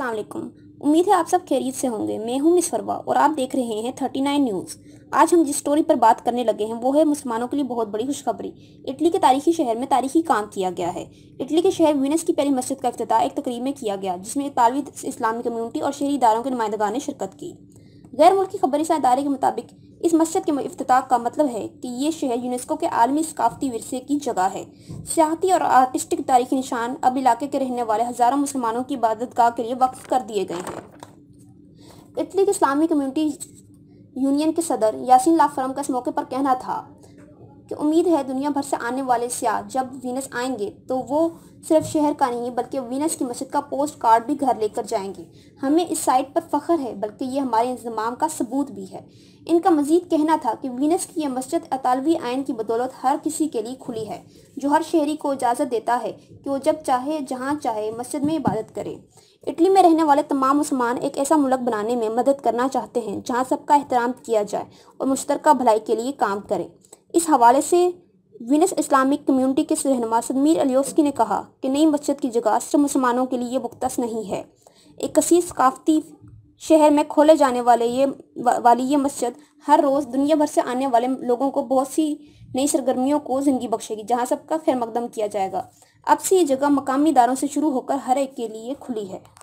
अल्लाम उम्मीद है आप सब खैरियत से होंगे मैं हूं मिस फरवा और आप देख रहे हैं थर्टी नाइन न्यूज़ आज हम जिस स्टोरी पर बात करने लगे हैं वो है मुसलमानों के लिए बहुत बड़ी खुशखबरी इटली के तारीखी शहर में तारीखी काम किया गया है इटली के शहर वीनस की पहली मस्जिद का अफ्ताह एक तकरीब में किया गया जिसमें इतालवी इस्लामी कम्यूनिटी और शहरी इदारों के नुमाइंदगा ने शिरकत की गैर मुल्की खबरी इस के मुताबिक इस मस्जिद के अफ्ताह का मतलब है कि ये शहर यूनेस्को के आलमी सकाफती वरसे की जगह है सियाती और आर्टिस्टिक तारीखी निशान अब इलाके के रहने वाले हज़ारों मुसलमानों की इबादत गाह के लिए वक्फ कर दिए गए हैं इटली की इस्लामी कम्युनिटी यूनियन के सदर यासिन लाफरम का इस मौके पर कहना था कि उम्मीद है दुनिया भर से आने वाले सियाह जब वीनस आएंगे तो वो सिर्फ शहर का नहीं बल्कि वीनस की मस्जिद का पोस्ट कार्ड भी घर लेकर जाएंगे हमें इस साइट पर फ़ख्र है बल्कि ये हमारे इंजमाम का सबूत भी है इनका मजीद कहना था कि वीनस की यह मस्जिद अतालवी आयन की बदौलत हर किसी के लिए खुली है जो हर शहरी को इजाज़त देता है कि वो जब चाहे जहाँ चाहे मस्जिद में इबादत करे इटली में रहने वाले तमाम मुसलमान एक ऐसा मुल्क बनाने में मदद करना चाहते हैं जहाँ सबका एहतराम किया जाए और मुश्तरक भलाई के लिए काम करें इस हवाले से विनस इस्लामिक कम्युनिटी के रहनमा सदमीर अलियोस्की ने कहा कि नई मस्जिद की जगह सिर्फ मुसलमानों के लिए मुख्तस नहीं है एक कसी काफ़ती शहर में खोले जाने वाले ये वा, वाली ये मस्जिद हर रोज़ दुनिया भर से आने वाले लोगों को बहुत सी नई सरगर्मियों को ज़िंदगी बख्शेगी जहाँ सबका खैर मकदम किया जाएगा अब से ये जगह मकामी इदारों से शुरू होकर हर एक के लिए खुली है